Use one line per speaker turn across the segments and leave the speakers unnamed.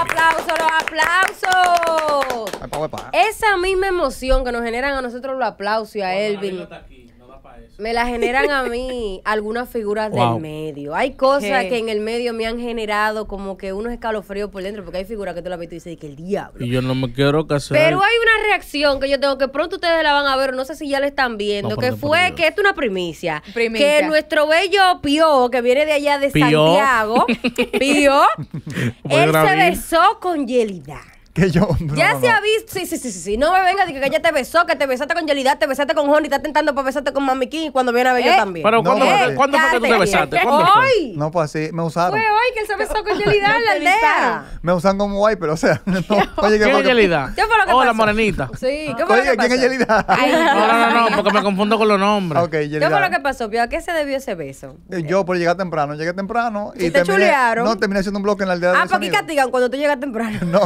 aplausos, los aplausos. Esa misma emoción que nos generan a nosotros los aplausos y a Elvin. Me la generan a mí algunas figuras del medio. Hay cosas que en el medio me han generado como que unos escalofríos por dentro, porque hay figuras que tú la ves y dices, que el diablo.
Y yo no me quiero casar. Pero hay
una reacción que yo tengo que pronto ustedes la van a ver, no sé si ya la están viendo, que fue que esto es una primicia, Que nuestro bello Pío, que viene de allá de Santiago, Pío, él se besó con Yelida que yo. ya se ha visto. Sí, sí, sí, sí. No me venga de que ella te besó, que te besaste con Yelida, te besaste con Honey, está tentando para besarte con Mami King cuando viene a ver yo ¿Eh? también. Pero ¿cuándo, fue, eh, fue que tú te besaste? ¡Hoy!
No, pues así, me usaron. Fue hoy
que él se besó con Yelida la aldea.
Me usan como guay, pero o sea, no.
Oye, ¿Quién es Yelida? ¿Qué fue lo que Hola, morenita. Sí, ¿qué Oye, ¿quién es Yelida? No, no, no,
porque me confundo con los nombres. Ok, ¿Qué
fue lo
que pasó, ¿A qué se debió ese beso?
Eh, yo, por llegar temprano. Llegué
temprano. Y te chulearon. No, terminé
haciendo un bloque en la aldea de Ah, ¿por qué
castigan cuando tú llegas temprano?
No.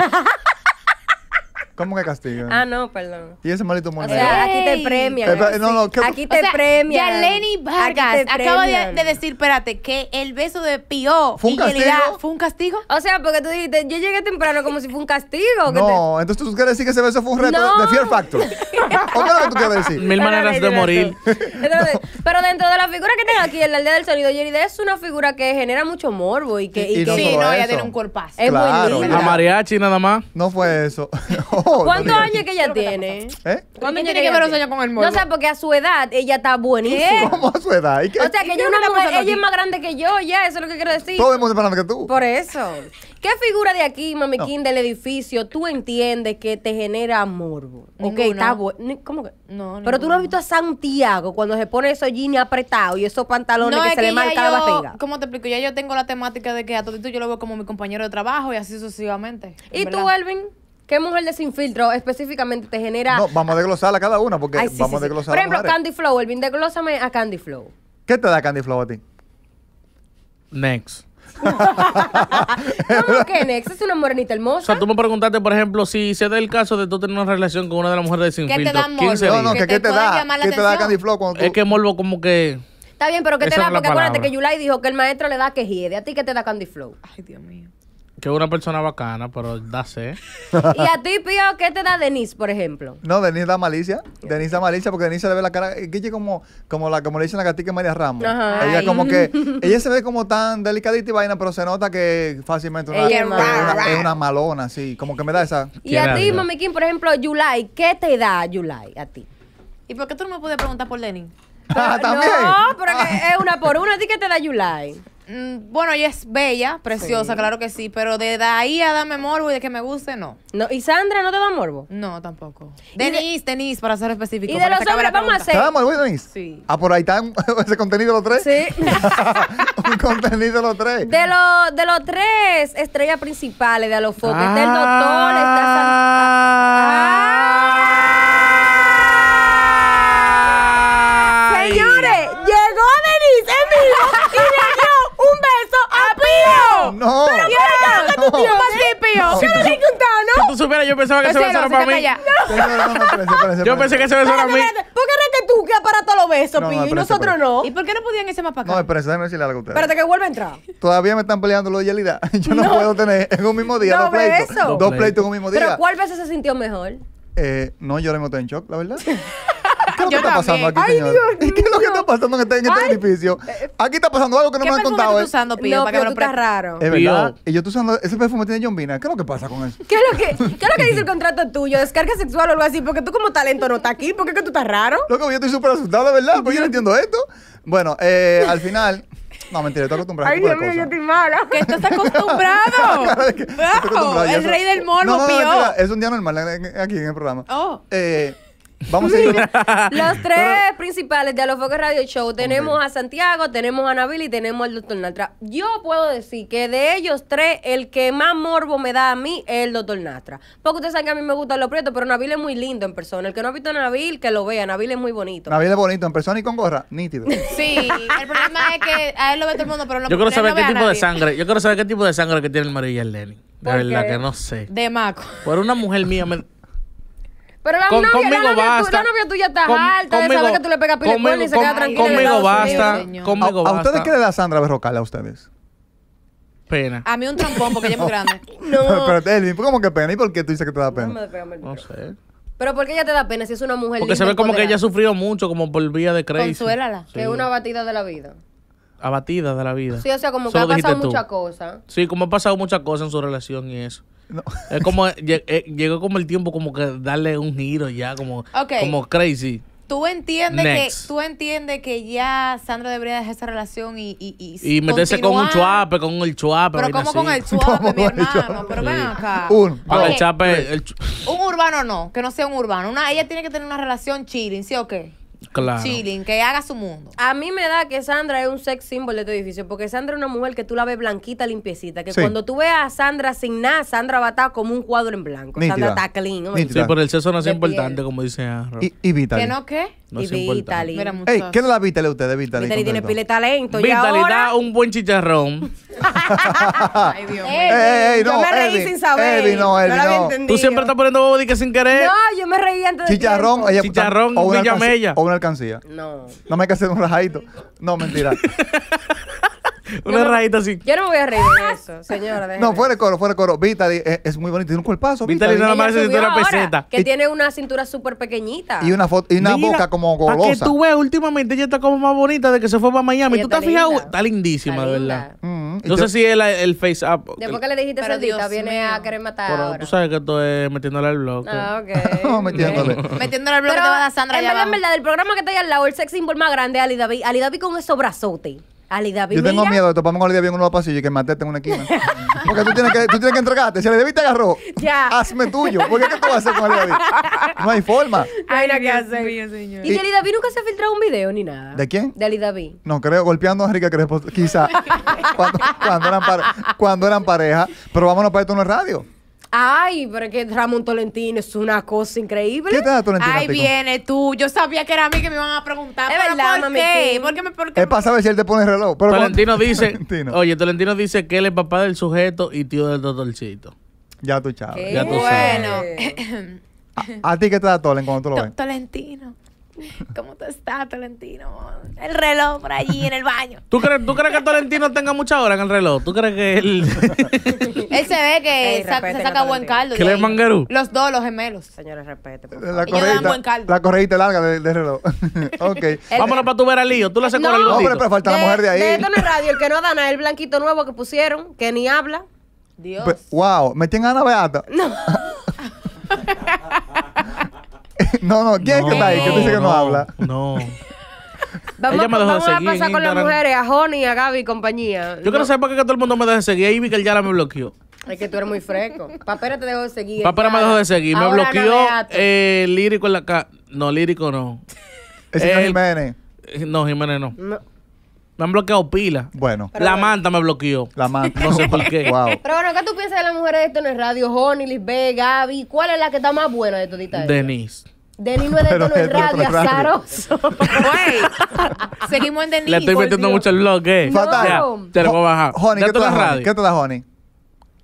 ¿Cómo que castigo? Ah,
no, perdón.
Y ese maldito monero. O sea,
aquí te premia. no,
no, Aquí te premia. sea, Ya Lenny Vargas acaba de,
decir, espérate, que el beso de Pío ¿Fue un y castigo? fue un castigo. O sea, porque tú dijiste, yo llegué temprano como si fue un castigo.
No,
entonces tú quieres decir que ese beso fue un reto de Fear Factor.
¿O qué es lo que tú quieres
decir? Mil maneras de morir.
Pero dentro de la figura que tengo aquí, la aldea del sonido, Yerida es una figura que genera mucho morbo y que... sí, no, ella tiene un corpazo. Es muy
Claro, A mariachi nada más. No
fue eso.
¿Cuántos años
que ella tiene? ¿Eh? ¿Cuántos años tiene que ver ella con el morbo? No sé, porque a su edad ella está buenísima. ¿Cómo
a su edad? O sea, que ella, una ella es más
grande que yo, ya, eso es lo que quiero decir. Todo el mundo es más grande que tú. Por eso. ¿Qué figura de aquí, mami del edificio, tú entiendes que te genera morbo? Ok, está bueno. ¿Cómo que?
No, no. Pero tú no
has visto a Santiago cuando se pone esos jeans apretados y esos pantalones que se le marca la barriga.
¿Cómo te explico? Ya yo tengo la temática de que a todo esto yo lo veo como mi compañero de trabajo y así sucesivamente. ¿Y tú, Elvin? ¿Qué mujer de sin filtro específicamente te genera? No, vamos
a desglosarla cada una porque vamos a a desglosarla. Por
ejemplo, Candy Flow, Elvin, desglósame a Candy Flow.
¿Qué te da Candy Flow a ti?
Next.
¿Cómo que Nex? Es una morenita hermosa. O
sea, tú me preguntaste, por ejemplo, si se da el caso de tú tener una relación con una de las mujeres de sin ¿Qué Te da No, no, que, ¿qué te, da? ¿Qué te da Candy Flow? Cuando Es que Morbo como que...
Está bien, pero ¿qué te da? Porque acuérdate que Yulai dijo que el maestro le da que ¿De ¿A ti qué te da Candy Flow? Ay, Dios mío
que una persona bacana, pero da sé. ¿Y
a ti, Pío, qué te da Denise, por ejemplo?
No, Denise da malicia. Denise da malicia porque Denise se le ve la cara. Eh, Guille, como, como, la, como le dicen la gatica María Ramos. ella, como que. Ella se ve como tan delicadita y vaina, pero se nota que fácilmente es, una, malona, sí. Como que me da esa. Y a ti, Mamiquín,
por ejemplo, Yulai, ¿qué te da Yulai a ti? ¿Y por qué tú no me puedes preguntar por Lenin? ah, No, pero es una por una, a ti qué te da Yulai.
Mm, bueno, ella es bella, preciosa, claro que sí, pero de ahí a darme morbo y de que me guste, no. no ¿Y Sandra no te da morbo? No, tampoco. Denise, Denise, para ser específico. ¿Y de los hombres vamos a hacer? ¿Te da morbo,
Denise? Sí. Ah, por ahí están ese contenido de los tres. Sí. Un contenido
los tres. De, de los tres estrellas principales de Alofoque, está el doctor, está Sandra. Ah, ah.
Pío. ¿Qué no he no? Si
tú supieras, yo pensaba que beso era para mí. Yo pensé que beso era para mí.
¿Por qué eres que tú que aparato los besos, Pío? Y nosotros no. ¿Y por qué no podían irse más para acá? No,
espérense, déjame decirle algo a ustedes. Espérate que vuelva a entrar. Todavía me están peleando lo de Yelida. Yo no, puedo tener en un mismo día dos pleitos. Dos pleitos
en un mismo
día. ¿Pero cuál veces se sintió mejor?
Eh, no, yo ahora mismo en shock, la verdad.
¿Qué es lo que está pasando aquí, Ay, ¿Qué
es lo que está pasando en este, este edificio? Eh, eh, aquí está pasando algo que no me han contado. ¿Qué perfume tú ¿eh? usando,
Pío? No, para que me
raro. Es verdad.
Y yo estoy usando ese perfume tiene John Vina. ¿Qué es lo que pasa con eso?
¿Qué es lo que, dice el contrato tuyo? ¿Descarga sexual o algo así? Porque tú como talento no estás aquí. ¿Por qué que tú estás raro? Loco, yo estoy
súper asustado, verdad. Porque yo no entiendo esto. Bueno, al final... No, mentira, estoy acostumbrado. Ay, este Dios mío, yo
estoy
mala. Que estás acostumbrado. Es el rey del mono, Pío.
es un día normal aquí en el programa. Oh. Eh, Vamos a ir. los tres
principales de Focos Radio Show. Tenemos a Santiago, tenemos a Nabil y tenemos al doctor Natra. Yo puedo decir que de ellos tres, el que más morbo me da a mí es el doctor Natra. Porque ustedes saben que a mí me gustan los prietos, pero Nabil es muy lindo en persona. El que no ha visto a Nabil, que lo vea. Nabil es muy bonito.
Nabil es bonito en persona y con gorra. Nítido.
Sí, el problema es que a él lo ve todo el mundo, pero no Yo quiero saber qué tipo de sangre.
Yo quiero saber qué tipo de sangre que tiene el marido y el Lenny.
De verdad que no sé. De Maco.
Por una mujer mía me
pero la, novia, conmigo basta. tuya está alta conmigo, de saber
que tú le pegas pila conmigo, y se queda tranquila. Conmigo basta.
Conmigo, ¿A, basta. ¿A ustedes qué le
da Sandra Berrocal a ustedes? Pena. A mí
un trampón porque ella es muy grande. No. Pero,
Elvin, ¿cómo que pena? ¿Y por qué tú dices que te da pena?
No, me pega, me no sé.
Pero ¿por qué ella te da pena si es una mujer Porque se ve como que ella ha
sufrido mucho,
como por vía de crazy. Consuélala,
que es una batida de la vida
abatida de la vida. Sí, o sea, como que ha pasado muchas cosas. Sí, como ha pasado muchas cosas en su relación y eso. Es como, eh, llegó como el tiempo como que darle un giro ya, como, como crazy.
Tú entiendes, que, tú entiendes que ya Sandra debería dejar esa relación y. Y, y, y meterse con un
chuape, con el chuape. Pero ¿cómo con el chuape, mi hermano?
Pero ven acá.
Un, un
urbano no, que no sea un urbano. Una, ella tiene que tener una relación chilling, ¿sí o qué?
Claro. Chilling,
que haga su mundo. A mí me da que Sandra es un sex símbolo de tu este edificio, porque Sandra es una mujer que tú la ves blanquita, limpiecita, que cuando tú veas a Sandra sin nada, Sandra va a estar como un cuadro en blanco. Sandra está clean. Sí, pero el sexo no es importante,
como dice y vital. ¿Que no
qué? y Vitali. ¿qué
no la Vitali usted Vitali? Vitali tiene pile
talento. Vitali da
un buen chicharrón.
Ay, Dios mío. Ey, no, yo me reí sin saber. no,
Tú
siempre estás poniendo bobo de que sin
querer.
No, yo me reí antes de Chicharrón, ella, chicharrón, o
una
alcancía, O una alcancía. No. No me hacer un rajadito. No, mentira. Una rayita
así. Yo no me voy a reír de eso, señora. No,
fuera el coro, fuera el coro. Vita, eh, es muy bonito. Tiene un cuerpazo. Vitali
no más necesita una peseta. Que
tiene una cintura súper pequeñita. Y una, y una boca como golosa. que tú
ves, últimamente ella está como más bonita de que se fue para Miami. ¿Tú te has fijado? Está lindísima, de verdad. Mm, no sé si el, el face up. Después que
le dijiste saldita, viene a querer matar. Pero ahora.
tú sabes que esto es
metiéndole al blog.
Ah, ok.
no, metiéndole.
metiéndole al blog te va a Sandra. En verdad, en verdad, del programa que está ahí al lado, el sex symbol más grande, Ali David. Ali David con esos brazotes. Yo tengo
miedo de toparme con Lidia en un nuevo pasillo y que me en una esquina. Porque tú tienes, que, tú tienes que entregarte. Si Lidia te agarró, ya. hazme tuyo. Porque ¿qué tú vas a hacer con Lidia No hay forma.
Hay nada que hacer. señor. Y de Lidia nunca se ha filtrado un video ni nada. ¿De quién? De Lidia
No, creo, golpeando a Enrique Crespo, quizá.
cuando, cuando, eran
cuando eran pareja. Pero vámonos para esto en la radio.
Ay, pero es que Ramón Tolentino es una cosa increíble. ¿Qué te da Tolentino? Ahí viene tú. Yo sabía que era a mí que me iban a preguntar. Es verdad, ¿por qué? ¿Por qué me, por
qué? Es para saber si él te pone reloj. Tolentino dice, oye,
Tolentino dice que él es papá del sujeto y tío del doctorcito. Ya tú, chavo. Ya tú
sabes. Bueno.
¿A, ti qué te da Tolentino cuando tú lo ves?
Tolentino. ¿Cómo te estás, Tolentino? El reloj por allí en el baño.
¿Tú crees, ¿tú crees que Tolentino tenga mucha hora
en el reloj? ¿Tú crees que él.?
él se ve que se saca buen caldo. ¿Qué le manguerú? Los dos, los gemelos. Señores,
respete. La corredita la correita larga del de reloj. ok. Vámonos para tu ver al lío. Tú le haces con el No, pero, pero falta la mujer de ahí. De la
Radio, el que no da nada, el blanquito
nuevo que pusieron, que ni habla. Dios.
wow, ¿me tienen a la beata? No. no, no, ¿quién es que está ahí? ¿Quién dice que no, habla? No.
Vamos, Ella a pasar con las mujeres,
a Honey, a Gaby y compañía. Yo quiero
saber por qué todo el mundo me deja de seguir. Ahí vi que me bloqueó.
Es que tú eres muy fresco. Papera te dejo de seguir. Papera me dejó de seguir. Me bloqueó
eh, lírico en la ca... No, lírico no. Es eh, Jiménez. No, Jiménez no.
Me
han bloqueado pila. Bueno, la manta me bloqueó. la manta. No sé por qué. Pero
bueno, ¿qué tú piensas de las mujeres de esto en el radio? Honey, Lisbeth, Gaby. ¿Cuál es la que está más buena de toditas?
Denise.
Denis no de de el radio, azaroso. seguimos en Deni Le estoy metiendo mucho el
blog, ¿eh? Fatal. te lo voy a bajar. Honey, ¿qué te da radio? ¿Qué te da, Honey?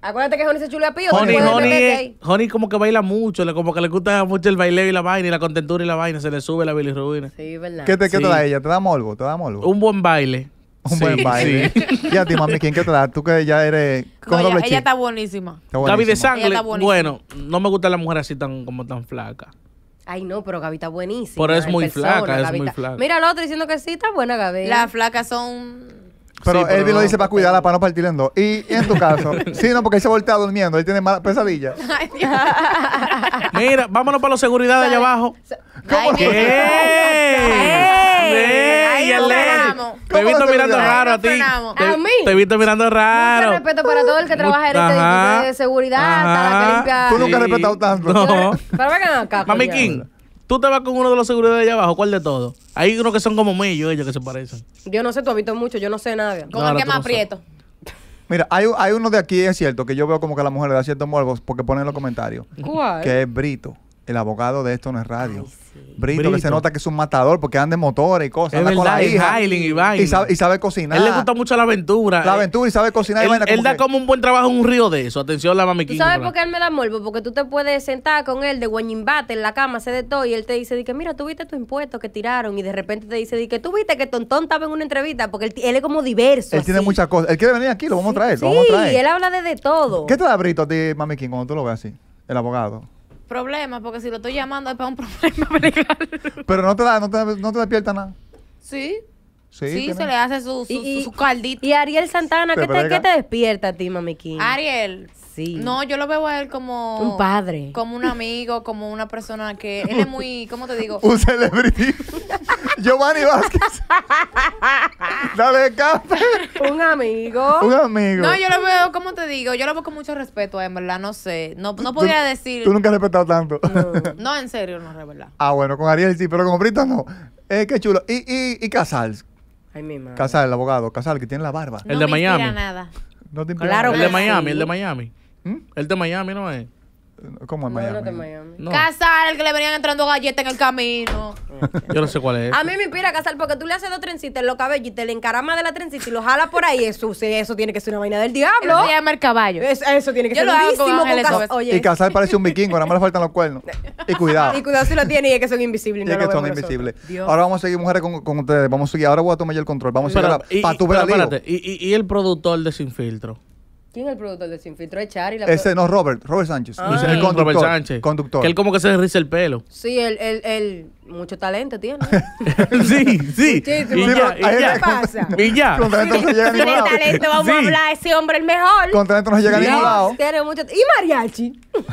Acuérdate que Honey se chulea pío. Honey,
Honey, como que baila mucho, como que le gusta mucho el baile y la vaina, y la contentura y la vaina, se le sube la bilirrubina. Sí,
verdad. ¿Qué te, qué te da ella? ¿Te da molvo? ¿Te da molvo? Un buen baile. Un buen baile. Y a ti, mami, ¿quién qué te da? Tú que ya eres.
No, ella, ella,
está buenísima. David
de sangre. Bueno,
no me
gusta la mujer así tan como tan flaca.
Ay, no, pero Gaby está buenísima. Pero es muy flaca, es muy flaca. Mira al otro diciendo que sí, está buena Gaby. Las flacas son
pero, sí, lo dice para cuidarla, para no partir en dos. Y, en tu caso, sí, no, porque él se voltea durmiendo, él tiene mala pesadilla. Mira, vámonos para la seguridad de allá abajo.
¿Qué?
Te
he visto mirando raro a ti. ¿A Te he visto mirando raro. Mucho
respeto para todo el que trabaja en este edificio de seguridad, hasta la que Tú
nunca has respetado tanto.
Pero acá. Mami King.
Tú te vas con uno de los seguridad de allá abajo, ¿cuál de todos?
Hay unos que son como mellos, ellos que se parecen.
Yo no sé, tú has visto mucho, yo no sé nada. Con el que más aprieto.
Mira, hay, hay uno de aquí, es cierto, que yo veo como que a la mujer le da cierto morbo porque pone en los comentarios. ¿Cuál? Que es Brito el abogado de esto no es radio. Brito, que se nota que es un matador porque anda en motores y cosas. anda con la hija. Y, sabe, y, sabe, cocinar. Él le gusta
mucho la aventura. La eh. aventura y
sabe cocinar. Él, y da
como un buen trabajo en un río de eso. Atención, la mamiquita. ¿Tú sabes por
qué él me da morbo? Porque tú te puedes sentar con él de guañimbate en la cama, se de todo y él te dice, que mira, tú viste tu impuesto que tiraron y de repente te dice, di que tú viste que Tontón estaba en una entrevista porque él, es como diverso. Él tiene muchas
cosas. Él quiere venir aquí, lo vamos a traer. Sí, él habla
de, todo. ¿Qué
te da Brito a ti, cuando tú lo ves así? El abogado
problemas, porque si lo estoy llamando es para un problema
Pero no te da, no te, no te
despierta nada.
Sí. Sí, se le hace su, su, caldito. ¿Y Ariel Santana ¿qué te, ¿qué te
despierta a ti, mamiquín?
Ariel, no, yo lo veo a él como... Un padre. Como un amigo, como una persona que... Él es muy, ¿cómo te digo? Un
celebrity.
Giovanni Vázquez. Dale, café. Un amigo. Un amigo. No, yo lo veo, ¿cómo te digo? Yo lo veo con mucho respeto, en verdad, no sé. No, no podría decir... Tú nunca
has respetado tanto.
No, en serio, no, es verdad.
Ah, bueno, con Ariel sí, pero con Brita no. Eh, qué chulo. Y, y, y Casals.
Ay, mi
madre.
Casal, el abogado, Casal, que tiene la barba. el de Miami.
Nada.
No te claro, el de Miami, el de
Miami. ¿Mm? El de Miami no es. ¿Cómo
es Miami? de Miami.
Casal, el que le venían entrando galletas en el camino.
Yo no sé cuál es. A
mí me inspira Casal porque tú le haces dos trencitas en los cabellos y te le encaramas de la trencita y lo jalas por ahí. Eso, eso tiene
que ser una vaina del diablo. Eso se llama el caballo. eso tiene que Yo ser lo hago Y
Casal parece un vikingo, nada más le faltan los cuernos. Y cuidado. y
cuidado si lo tiene y es que son invisibles. Y es que son invisibles.
Ahora vamos a seguir, mujeres, con, ustedes. Vamos a seguir. Ahora voy a tomar yo el control. Vamos a seguir para tu
Y, y el productor de Sin Filtro.
¿Quién es el productor de Sin Filtro? Es La Ese, no,
Robert. Robert Sánchez. Ah. el ah. conductor, Robert Sánchez. Conductor. Que
él como que se riza el pelo.
Sí, él, él, él mucho talento tiene.
sí, sí.
Muchísimo. Y ¿Qué pasa? Y ya.
Con talento no se llega a ningún lado. talento vamos a hablar.
Ese hombre el mejor. Con talento no se llega a ningún lado. Tiene mucho... Y mariachi.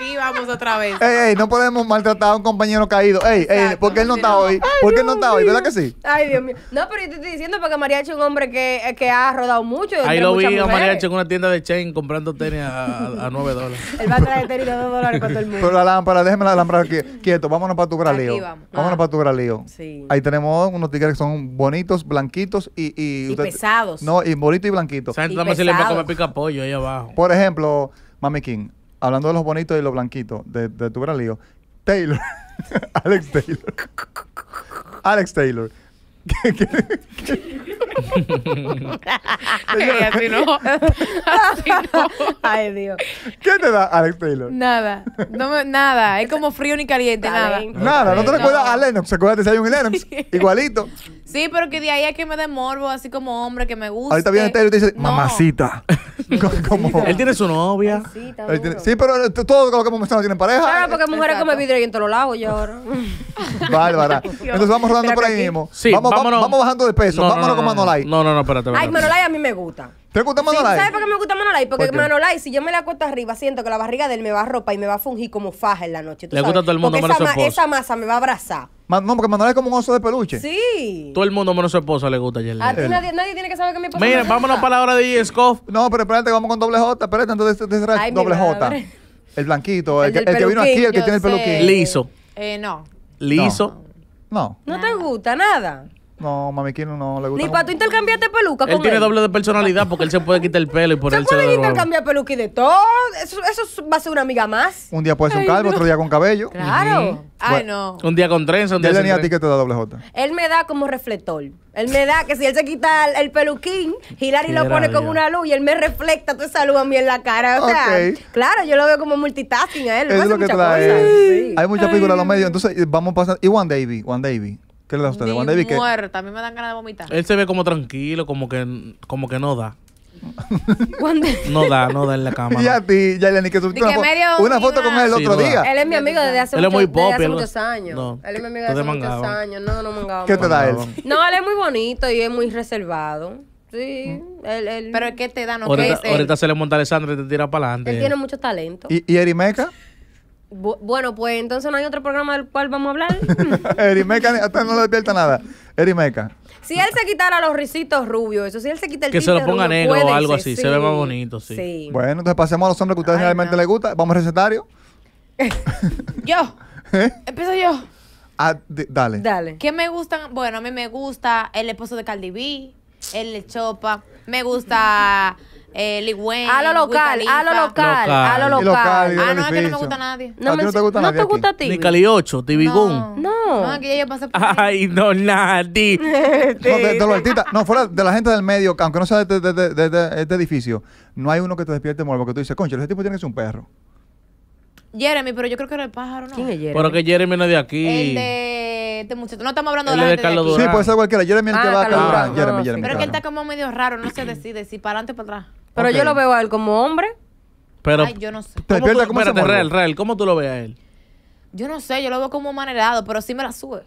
Aquí vamos otra vez. Ey, ey, no
podemos maltratar a un compañero caído. Ey, ey, ¿por qué él no está hoy? ¿Por qué él no está hoy? ¿Verdad que sí?
Ay, Dios mío. No, pero yo te estoy diciendo porque Mariachi es un hombre que, eh, que ha rodado mucho. Ahí lo vi a Mariacho Mariachi
en una tienda de chain comprando tenis a, a, 9 dólares.
Él va a traer tenis a dos dólares cuando todo el Pero la
lámpara, déjeme la lámpara aquí. Quieto, vámonos para tu gran Aquí vamos. Vámonos para ah. tu lío. Sí. Ahí tenemos unos tigres que son bonitos, blanquitos y... Y, pesados. No, y bonitos y blanquitos. Santo también Y le
pica pollo ahí abajo.
Por ejemplo, Mami King hablando de los bonitos y los blanquitos, de, de tu gran lío, Taylor, Alex Taylor, Alex Taylor. ¿Qué,
Ay, Dios.
¿Qué te da Alex Taylor?
Nada. No nada. Es como frío ni caliente, nada. Nada. ¿No te recuerdas
no. a Lennox? de si hay un Lennox. Igualito.
Sí, pero que de ahí es que me da morbo, así como hombre que me gusta. Ahorita viene
Taylor y te dice, mamacita. Él tiene su novia. Sí, pero todos los todo lo que hemos mencionado tienen pareja. Claro,
porque mujeres con comen vidrio y en todos lados yo ahora. Bárbara. Entonces vamos rodando por ahí
mismo. vamos, vamos bajando de peso. vámonos con Manolay. No, no, no, espérate. Ay, Manolay
a mí me gusta.
¿Te gusta
Manolay? ¿Sabes
por qué me gusta Manolay? Porque Manolay, si yo me la corto arriba, siento que la barriga de él me va a ropa y me va a fungir como faja en la noche. ¿tú Le gusta a todo el mundo, Porque esa, esa masa me va a abrazar
no, porque
Manuel es como un oso de peluche.
Sí.
Todo el mundo menos su esposa le gusta Yerlin. A ti nadie,
nadie tiene que saber que mi esposa Mira, vámonos para la hora de
DJ
Scoff. No, pero espérate, vamos con doble J. Espérate, entonces de,
de, doble J.
El blanquito, el, que, vino aquí, el que tiene el peluquín. Liso. Eh, no. Liso. no.
no. te gusta nada.
No, mami no le
gusta. Ni para
tú intercambiarte peluca él. tiene doble de
personalidad porque él se puede quitar el pelo y ponerse Se puede intercambiar
peluca y de todo. Eso, eso, va a ser una amiga más. Un día puede ser un calvo, otro día
con cabello. Claro. Ay, no. Un día con trenza, un día a ti
que te da doble J?
Él me da como reflector. Él me da que si él se quita el, peluquín, Hilary lo pone con una luz y él me reflecta toda esa luz a mí en la cara. O sea, okay. claro, yo lo veo como
multitasking a él.
es lo que
Hay muchas película en los medios. Entonces, eh, vamos a pasar. Y One Davy, One David. ¿Qué le da a usted? Ni
Juan David,
a mí me dan ganas de vomitar. Él
se ve como tranquilo, como que, como que no da. No da, no da en la cámara. Y
a ti, ya que
subiste
una,
que una foto con él el otro día. Él es mi amigo desde hace, Él hace muchos años. él es mi amigo desde hace muchos años. No, no ¿Qué te da él? No, él es muy bonito y es muy reservado. Sí, mm. él, él, Pero es que te da, ¿no? Ahorita, ahorita
se le monta a y te tira para adelante él tiene
mucho talento.
¿Y, y
Erimeca?
bueno, pues entonces no hay otro programa del cual vamos a hablar.
Erimeca hasta no le despierta nada. Erimeca.
Si él se quitara los risitos rubios, eso si él se quita el Que se
lo ponga negro o algo así, se ve más bonito, sí. sí. Bueno, entonces pasemos a los hombres que a ustedes realmente les gusta. Vamos al recetario.
yo. ¿Eh? Empiezo yo.
Ah, dale.
Dale. ¿Qué me gustan? Bueno, a mí me gusta el esposo de Caldiví, B, el Chopa. Me gusta eh, Lee Wayne, a lo local, a lo local, a lo local. Ah, no, es que no me gusta nadie. No, ¿A ti no te gusta no te gusta a ti. Ni Cali 8, Tibigún. No. no. por
Ay, no, nadie.
de, los
artistas, no, fuera de la gente del medio, aunque no sea de, de, de este edificio, no hay uno que te despierte muerto porque tú dices, concha, ese tipo tiene que ser un perro.
Jeremy, pero yo creo que era el pájaro, ¿no? ¿Quién es Jeremy? Pero que
Jeremy no es de aquí. El
de este muchacho. No estamos hablando de la gente Carlos Sí,
puede ser
cualquiera. Jeremy
el que ah, va
a Carlos Jeremy, Jeremy. Pero que
él está como medio raro, no se decide si para adelante o para atrás. Pero yo lo veo a él como hombre. Pero, yo no sé. ¿Te
¿Cómo Real,
Real, ¿cómo tú lo ves a él?
Yo no sé, yo lo veo como manerado, pero sí me la sube.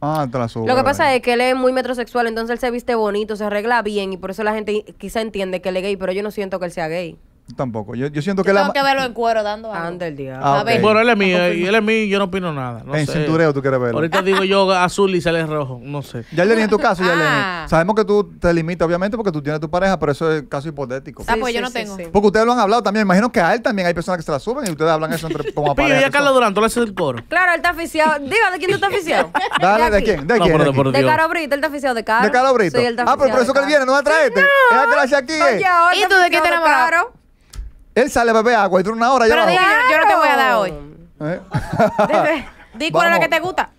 Ah, te la sube.
Lo que pasa
es que él es muy metrosexual, entonces él se viste bonito, se arregla bien y por eso la gente quizá entiende que él es gay, pero yo no siento que él sea gay
tampoco. Yo, yo siento
que la. Tenemos
que verlo en cuero dando algo. el diablo. Ah, a Bueno, él es
mío, y ah, él es mío, yo no opino nada.
en cintureo tú quieres verlo. Ahorita
digo yo azul y sale rojo, no sé. Ya en tu caso, ya ah.
Sabemos que tú te limitas, obviamente, porque tú tienes tu pareja, pero eso es caso hipotético. Ah, pues yo no tengo. Porque ustedes lo han hablado también. Imagino que a él también hay personas que se la suben y ustedes hablan eso entre como a pareja. ya
Carlos Durán, tú le haces el coro.
Claro, él está oficiado. Diga, ¿de quién tú estás oficiado? Dale,
¿de quién? ¿De quién? ¿De
Brito, él está oficiado de Caro. De Brito. ah, pero por eso que él viene, no
va a traerte. Este. la aquí
¿Y tú de qué te enamoraron
él sale a beber agua y una hora. Pero ya
Pero yo no te voy a dar hoy.
¿Eh?
Di cuál es la que te gusta.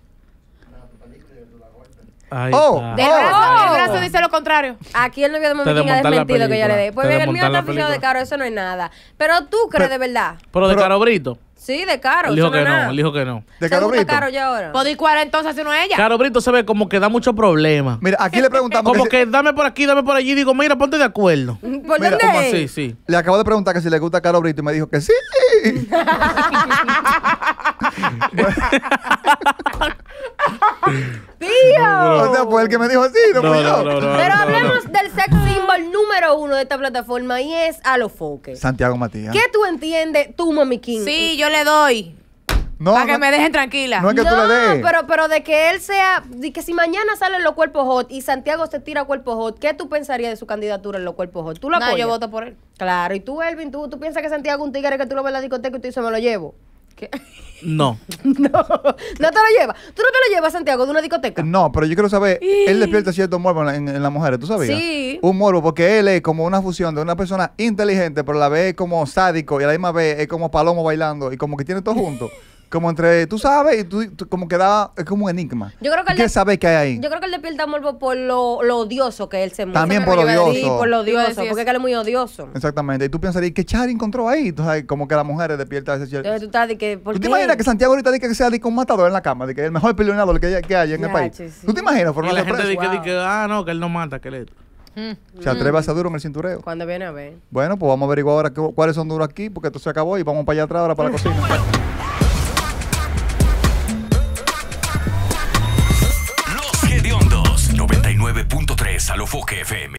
Ahí
oh, oh. del
brazo, el oh. brazo dice lo contrario. Aquí el novio de Mami ha
desmentido que yo le dé. Pues bien, el mío está fichado de caro, eso no es nada. Pero tú crees de verdad.
Pero de caro brito.
Sí, de caro. dijo que no,
dijo que no. ¿De Caro Brito?
caro ya ahora. ¿Podí cuál entonces si no es ella? Caro
Brito se ve como que da mucho problema. Mira, aquí le preguntamos. Como que dame por aquí, dame por allí. Digo, mira, ponte de
acuerdo. ¿Por Mira, dónde? Sí. Le acabo de preguntar que si le gusta Caro Brito y me dijo que sí. ¡Tío!
O sea, fue el
que me dijo así, no, no, Pero hablemos
del sex symbol número uno de esta plataforma y es a los foques.
Santiago Matías. ¿Qué
tú entiendes tú, Mami King? Sí, yo le doy para que me dejen tranquila. No Pero, pero de que él sea, de que si mañana salen los cuerpos hot y Santiago se tira cuerpos hot, ¿qué tú pensarías de su candidatura en los cuerpos hot? ¿Tú lo apoyas? yo voto por él. Claro, y tú, Elvin, tú, tú piensas que Santiago es un tigre que tú lo ves en la discoteca y tú dices, me lo llevo. No. no. No te lo llevas. ¿Tú no te lo llevas, Santiago, de una discoteca?
No, pero yo quiero saber, él despierta cierto morbo en, las mujeres, ¿tú sabías? Sí. Un morbo, porque él es como una fusión de una persona inteligente, pero la ve como sádico y a la misma vez es como palomo bailando y como que tiene todo junto. Como entre, tú sabes, y tú, como que da, es como un enigma.
Yo creo que él. ¿Qué sabes que hay ahí? Yo creo que él despierta morbo por lo, lo odioso que él se mata. También por odioso. Sí, por lo odioso, porque es que él es muy odioso.
Exactamente. Y tú piensas, ¿y qué Char encontró ahí? Entonces, como que las mujeres despiertan ese Entonces
tú estás de que, ¿Tú te imaginas que Santiago
ahorita dice que sea ha un matador en la cama? De que el mejor peleonador que, hay que hay en el país. ¿Tú te imaginas? Por Y la gente
dice que, ah, no, que él no mata, que él
mm. Se atreve a ser duro en el cintureo. Cuando viene a ver.
Bueno, pues vamos a averiguar ahora cuáles son duros aquí, porque esto se acabó y vamos para allá atrás ahora para la cocina. Porque FM.